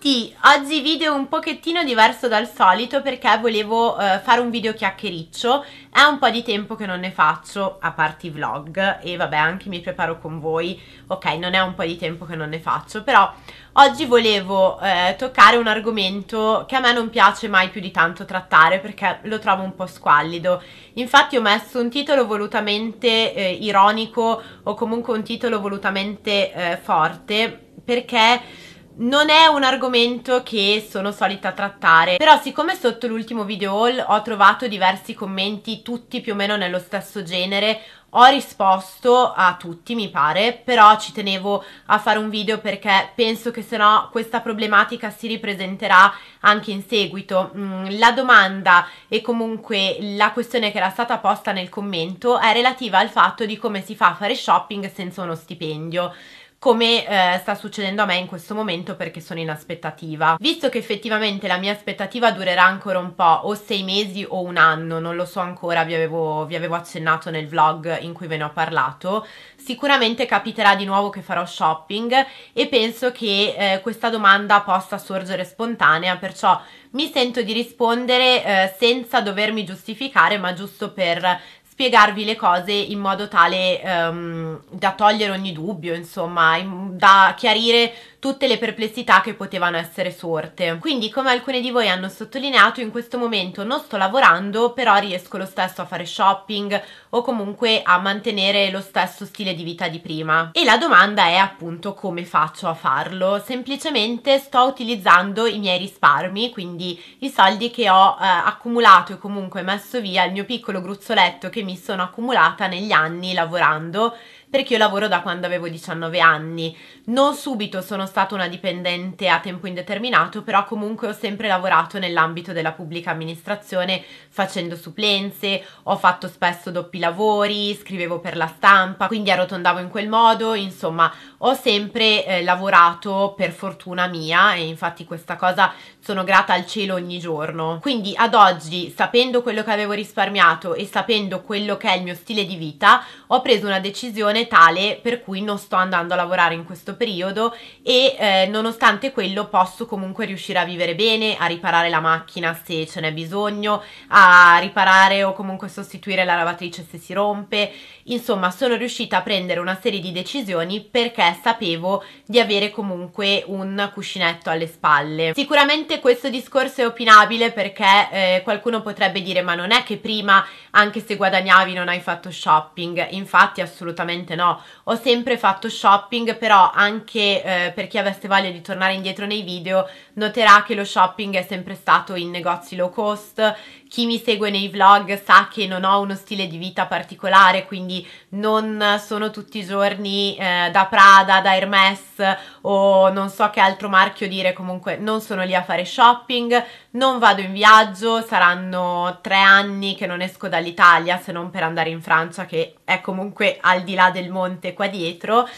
tutti, oggi video un pochettino diverso dal solito perché volevo eh, fare un video chiacchiericcio, è un po' di tempo che non ne faccio a parte i vlog e vabbè anche mi preparo con voi, ok non è un po' di tempo che non ne faccio però oggi volevo eh, toccare un argomento che a me non piace mai più di tanto trattare perché lo trovo un po' squallido, infatti ho messo un titolo volutamente eh, ironico o comunque un titolo volutamente eh, forte perché non è un argomento che sono solita trattare, però siccome sotto l'ultimo video haul ho trovato diversi commenti, tutti più o meno nello stesso genere, ho risposto a tutti mi pare, però ci tenevo a fare un video perché penso che sennò questa problematica si ripresenterà anche in seguito. Mm, la domanda e comunque la questione che era stata posta nel commento è relativa al fatto di come si fa a fare shopping senza uno stipendio come eh, sta succedendo a me in questo momento perché sono in aspettativa. Visto che effettivamente la mia aspettativa durerà ancora un po', o sei mesi o un anno, non lo so ancora, vi avevo, vi avevo accennato nel vlog in cui ve ne ho parlato, sicuramente capiterà di nuovo che farò shopping e penso che eh, questa domanda possa sorgere spontanea, perciò mi sento di rispondere eh, senza dovermi giustificare, ma giusto per spiegarvi le cose in modo tale um, da togliere ogni dubbio, insomma, in, da chiarire tutte le perplessità che potevano essere sorte. Quindi come alcune di voi hanno sottolineato in questo momento non sto lavorando però riesco lo stesso a fare shopping o comunque a mantenere lo stesso stile di vita di prima. E la domanda è appunto come faccio a farlo? Semplicemente sto utilizzando i miei risparmi, quindi i soldi che ho eh, accumulato e comunque messo via, il mio piccolo gruzzoletto che mi sono accumulata negli anni lavorando perché io lavoro da quando avevo 19 anni. Non subito sono stata una dipendente a tempo indeterminato, però comunque ho sempre lavorato nell'ambito della pubblica amministrazione facendo supplenze, ho fatto spesso doppi lavori, scrivevo per la stampa, quindi arrotondavo in quel modo, insomma ho sempre eh, lavorato per fortuna mia e infatti questa cosa sono grata al cielo ogni giorno. Quindi ad oggi, sapendo quello che avevo risparmiato e sapendo quello che è il mio stile di vita, ho preso una decisione situazione tale per cui non sto andando a lavorare in questo periodo e eh, nonostante quello posso comunque riuscire a vivere bene, a riparare la macchina se ce n'è bisogno, a riparare o comunque sostituire la lavatrice se si rompe. Insomma, sono riuscita a prendere una serie di decisioni perché sapevo di avere comunque un cuscinetto alle spalle. Sicuramente questo discorso è opinabile perché eh, qualcuno potrebbe dire ma non è che prima anche se guadagnavi non hai fatto shopping, infatti assolutamente ovviamente no, ho sempre fatto shopping, però anche eh, per chi avesse voglia di tornare indietro nei video noterà che lo shopping è sempre stato in negozi low cost chi mi segue nei vlog sa che non ho uno stile di vita particolare, quindi non sono tutti i giorni eh, da Prada, da Hermes o non so che altro marchio dire, comunque non sono lì a fare shopping, non vado in viaggio, saranno tre anni che non esco dall'Italia se non per andare in Francia che è comunque al di là del monte qua dietro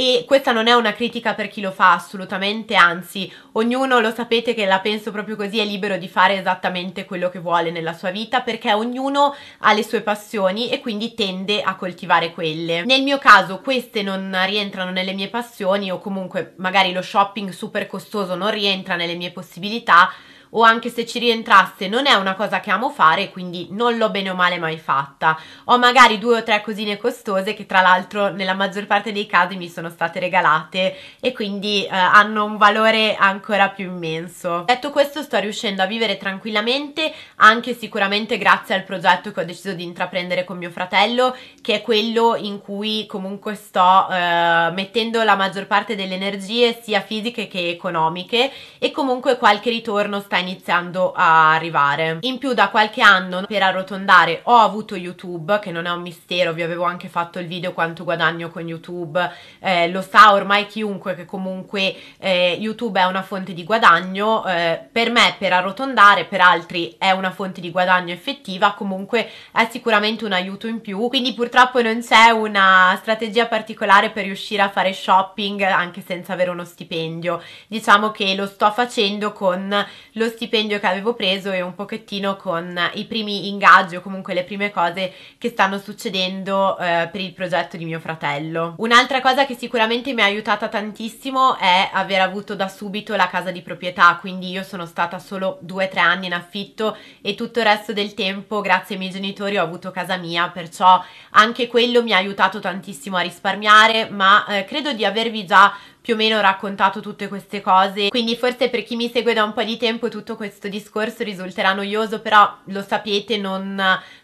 e questa non è una critica per chi lo fa assolutamente, anzi, ognuno lo sapete che la penso proprio così, è libero di fare esattamente quello che vuole nella sua vita perché ognuno ha le sue passioni e quindi tende a coltivare quelle. Nel mio caso queste non rientrano nelle mie passioni o comunque magari lo shopping super costoso non rientra nelle mie possibilità, o anche se ci rientrasse non è una cosa che amo fare, quindi non l'ho bene o male mai fatta. Ho magari due o tre cosine costose che tra l'altro nella maggior parte dei casi mi sono state regalate e quindi eh, hanno un valore ancora più immenso. Detto questo sto riuscendo a vivere tranquillamente anche sicuramente grazie al progetto che ho deciso di intraprendere con mio fratello che è quello in cui comunque sto eh, mettendo la maggior parte delle energie sia fisiche che economiche e comunque qualche ritorno sta iniziando a arrivare. In più da qualche anno per arrotondare ho avuto YouTube, che non è un mistero, vi avevo anche fatto il video quanto guadagno con YouTube, eh, lo sa ormai chiunque che comunque eh, YouTube è una fonte di guadagno, eh, per me per arrotondare, per altri è una fonte di guadagno effettiva, comunque è sicuramente un aiuto in più, quindi purtroppo non c'è una strategia particolare per riuscire a fare shopping anche senza avere uno stipendio, diciamo che lo sto facendo con lo stipendio che avevo preso e un pochettino con i primi ingaggi o comunque le prime cose che stanno succedendo eh, per il progetto di mio fratello. Un'altra cosa che sicuramente mi ha aiutata tantissimo è aver avuto da subito la casa di proprietà, quindi io sono stata solo 2-3 anni in affitto e tutto il resto del tempo grazie ai miei genitori ho avuto casa mia, perciò anche quello mi ha aiutato tantissimo a risparmiare, ma eh, credo di avervi già più o meno raccontato tutte queste cose, quindi forse per chi mi segue da un po' di tempo tutto questo discorso risulterà noioso, però lo sapete, non,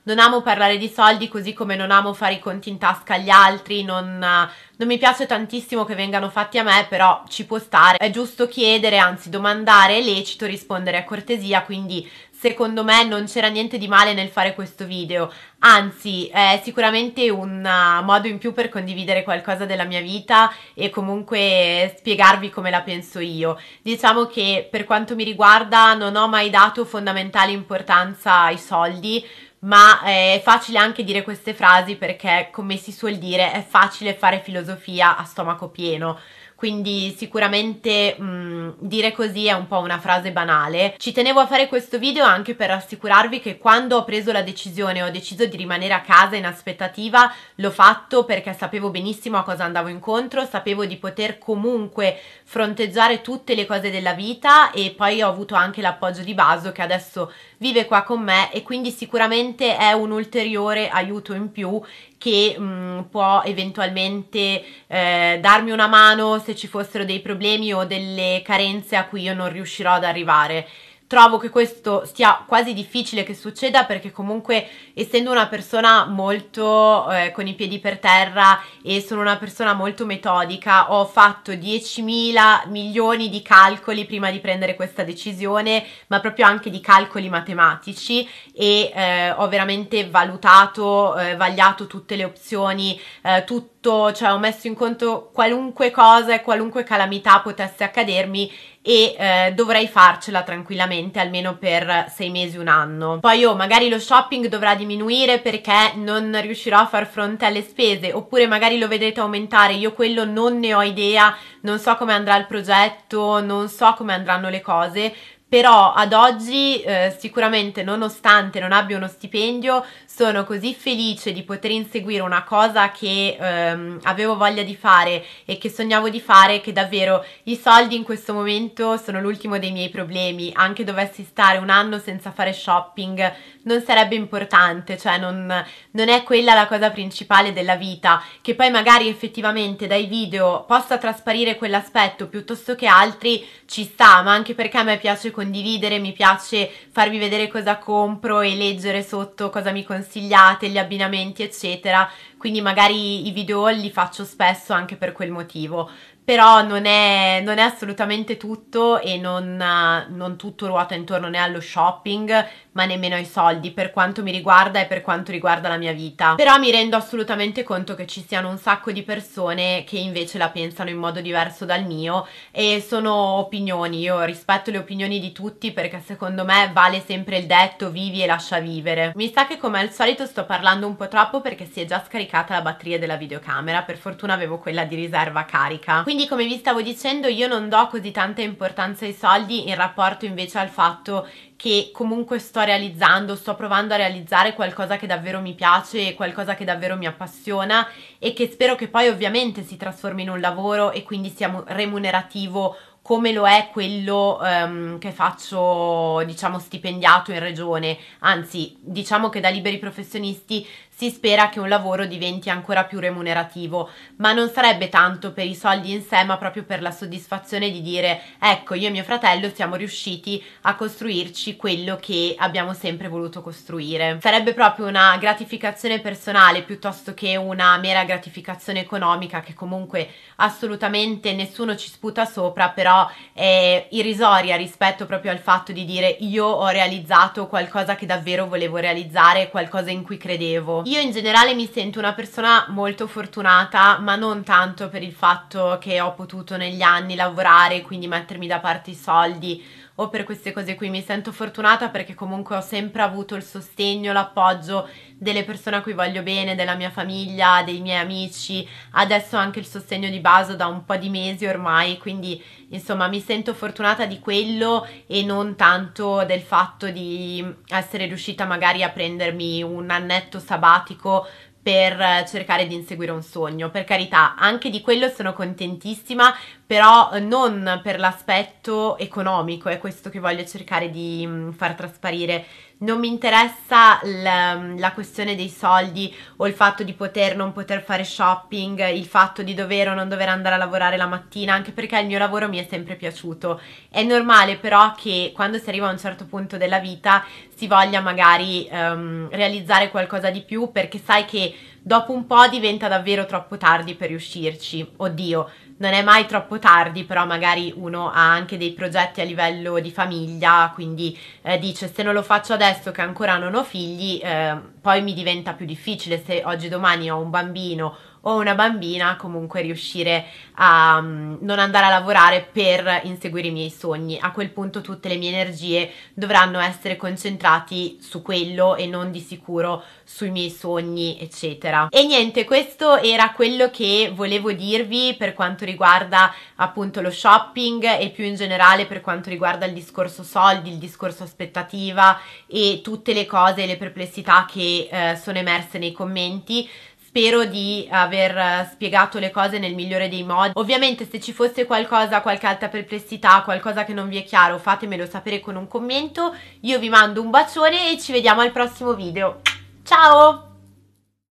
non amo parlare di soldi così come non amo fare i conti in tasca agli altri, non, non mi piace tantissimo che vengano fatti a me, però ci può stare, è giusto chiedere, anzi domandare, è lecito rispondere a cortesia, quindi secondo me non c'era niente di male nel fare questo video, anzi è sicuramente un uh, modo in più per condividere qualcosa della mia vita e comunque spiegarvi come la penso io. Diciamo che per quanto mi riguarda non ho mai dato fondamentale importanza ai soldi, ma eh, è facile anche dire queste frasi perché, come si suol dire, è facile fare filosofia a stomaco pieno quindi sicuramente mh, dire così è un po' una frase banale. Ci tenevo a fare questo video anche per rassicurarvi che quando ho preso la decisione, ho deciso di rimanere a casa in aspettativa, l'ho fatto perché sapevo benissimo a cosa andavo incontro, sapevo di poter comunque fronteggiare tutte le cose della vita e poi ho avuto anche l'appoggio di Baso che adesso vive qua con me e quindi sicuramente è un ulteriore aiuto in più che mh, mm, può eventualmente eh, darmi una mano se ci fossero dei problemi o delle carenze a cui io non riuscirò ad arrivare trovo che questo sia quasi difficile che succeda perché comunque essendo una persona molto eh, con i piedi per terra e sono una persona molto metodica ho fatto 10.000 milioni di calcoli prima di prendere questa decisione ma proprio anche di calcoli matematici e eh, ho veramente valutato, eh, vagliato tutte le opzioni, eh, tutto, cioè ho messo in conto qualunque cosa e qualunque calamità potesse accadermi e eh, dovrei farcela tranquillamente almeno per sei mesi, un anno. Poi oh, magari lo shopping dovrà diminuire perché non riuscirò a far fronte alle spese oppure magari lo vedrete aumentare, io quello non ne ho idea, non so come andrà il progetto, non so come andranno le cose, però ad oggi eh, sicuramente nonostante non abbia uno stipendio sono così felice di poter inseguire una cosa che ehm, avevo voglia di fare e che sognavo di fare che davvero i soldi in questo momento sono l'ultimo dei miei problemi, anche dovessi stare un anno senza fare shopping non sarebbe importante, cioè non, non è quella la cosa principale della vita, che poi magari effettivamente dai video possa trasparire quell'aspetto piuttosto che altri ci sta, ma anche perché a me piace condividere, mi piace farvi vedere cosa compro e leggere sotto cosa mi consiglio sconsigliate, gli abbinamenti eccetera, quindi magari i video li faccio spesso anche per quel motivo però non è, non è assolutamente tutto e non, eh, non, tutto ruota intorno né allo shopping ma nemmeno ai soldi per quanto mi riguarda e per quanto riguarda la mia vita però mi rendo assolutamente conto che ci siano un sacco di persone che invece la pensano in modo diverso dal mio e sono opinioni io rispetto le opinioni di tutti perché secondo me vale sempre il detto vivi e lascia vivere mi sa che come al solito sto parlando un po' troppo perché si è già scaricata la batteria della videocamera per fortuna avevo quella di riserva carica Quindi quindi come vi stavo dicendo io non do così tanta importanza ai soldi in rapporto invece al fatto che comunque sto realizzando, sto provando a realizzare qualcosa che davvero mi piace, qualcosa che davvero mi appassiona e che spero che poi ovviamente si trasformi in un lavoro e quindi sia remunerativo come lo è quello um, che faccio, diciamo, stipendiato in regione. Anzi, diciamo che da liberi professionisti si spera che un lavoro diventi ancora più remunerativo, ma non sarebbe tanto per i soldi in sé, ma proprio per la soddisfazione di dire ecco, io e mio fratello siamo riusciti a costruirci quello che abbiamo sempre voluto costruire. Sarebbe proprio una gratificazione personale piuttosto che una mera gratificazione economica che comunque assolutamente nessuno ci sputa sopra, però è irrisoria rispetto proprio al fatto di dire io ho realizzato qualcosa che davvero volevo realizzare, qualcosa in cui credevo. Io in generale mi sento una persona molto fortunata, ma non tanto per il fatto che ho potuto negli anni lavorare, quindi mettermi da parte i soldi o per queste cose qui. Mi sento fortunata perché comunque ho sempre avuto il sostegno, l'appoggio delle persone a cui voglio bene, della mia famiglia, dei miei amici, adesso anche il sostegno di Baso da un po' di mesi ormai, quindi insomma mi sento fortunata di quello e non tanto del fatto di essere riuscita magari a prendermi un annetto sabbatico per cercare di inseguire un sogno. Per carità, anche di quello sono contentissima, però non per l'aspetto economico, è questo che voglio cercare di mm, far trasparire. Non mi interessa la, mm, la questione dei soldi o il fatto di poter o non poter fare shopping, il fatto di dover o non dover andare a lavorare la mattina, anche perché il mio lavoro mi è sempre piaciuto. È normale però che quando si arriva a un certo punto della vita si voglia magari um, realizzare qualcosa di più perché sai che dopo un po' diventa davvero troppo tardi per riuscirci. Oddio, non è mai troppo tardi, però magari uno ha anche dei progetti a livello di famiglia, quindi eh, dice se non lo faccio adesso che ancora non ho figli, eh, poi mi diventa più difficile se oggi domani ho un bambino o una bambina, comunque riuscire a um, non andare a lavorare per inseguire i miei sogni. A quel punto tutte le mie energie dovranno essere concentrate su quello e non di sicuro sui miei sogni, eccetera. E niente, questo era quello che volevo dirvi per quanto riguarda appunto lo shopping e più in generale per quanto riguarda il discorso soldi, il discorso aspettativa e tutte le cose e le perplessità che eh, sono emerse nei commenti. Spero di aver eh, spiegato le cose nel migliore dei modi. Ovviamente se ci fosse qualcosa, qualche altra perplessità, qualcosa che non vi è chiaro, fatemelo sapere con un commento. Io vi mando un bacione e ci vediamo al prossimo video. Ciao!